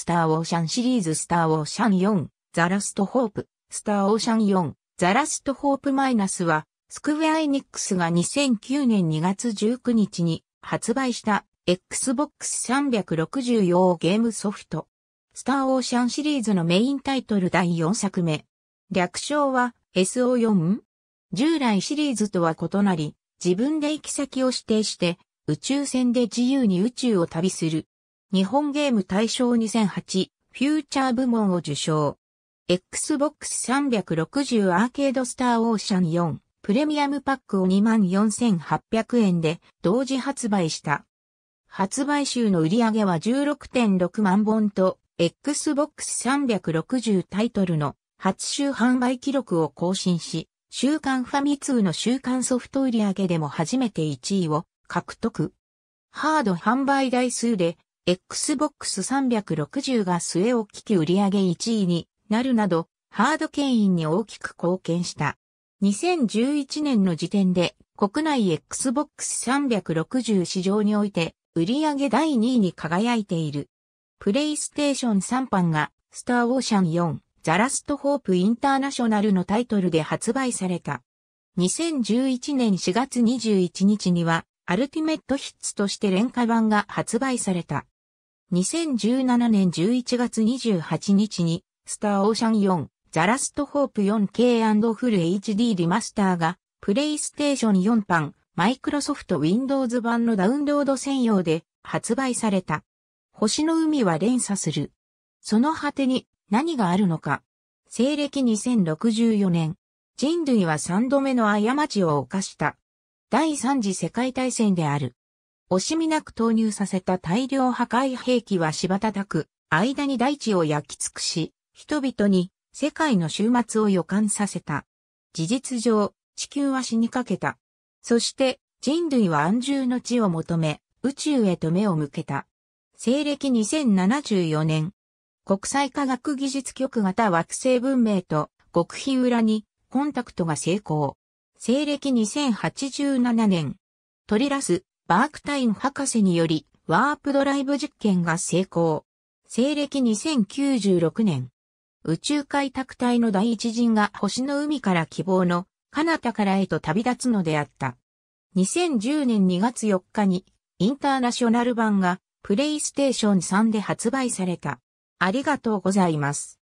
スターオーシャンシリーズスターオーシャン4、ザラストホープ、スターオーシャン4、ザラストホープマイナスは、スクウェアエニックスが2009年2月19日に発売した Xbox 360用ゲームソフト。スターオーシャンシリーズのメインタイトル第4作目。略称は SO4? 従来シリーズとは異なり、自分で行き先を指定して、宇宙船で自由に宇宙を旅する日本ゲーム大賞2008フューチャー部門を受賞。Xbox 360アーケードスターオーシャン4プレミアムパックを24,800円で同時発売した。発売週の売り上げは16.6万本と Xbox 360タイトルの初週販売記録を更新し、週刊ファミ通の週刊ソフト売上でも初めて1位を獲得。ハード販売台数で Xbox 360が末を聞き売売上1位になるなど、ハード牽引に大きく貢献した。2011年の時点で国内 Xbox 360市場において売上第2位に輝いている。プレイステーション3版がスターオーシャン4ザラストホープインターナショナルのタイトルで発売された。2011年4月21日にはアルティメットヒッツとして廉価版が発売された。2017年11月28日に、スターオーシャン4、ザラストホープ 4K& フル HD リマスターが、プレイステーション4版、マイクロソフト Windows 版のダウンロード専用で発売された。星の海は連鎖する。その果てに何があるのか。西暦2064年、人類は3度目の過ちを犯した。第三次世界大戦である。惜しみなく投入させた大量破壊兵器は柴たたく、間に大地を焼き尽くし、人々に世界の終末を予感させた。事実上、地球は死にかけた。そして人類は安住の地を求め、宇宙へと目を向けた。西暦2074年、国際科学技術局型惑星文明と極秘裏にコンタクトが成功。西暦2087年、トリラス、バークタイン博士により、ワープドライブ実験が成功。西暦2096年、宇宙開拓隊の第一陣が星の海から希望の、彼方からへと旅立つのであった。2010年2月4日に、インターナショナル版が、プレイステーション3で発売された。ありがとうございます。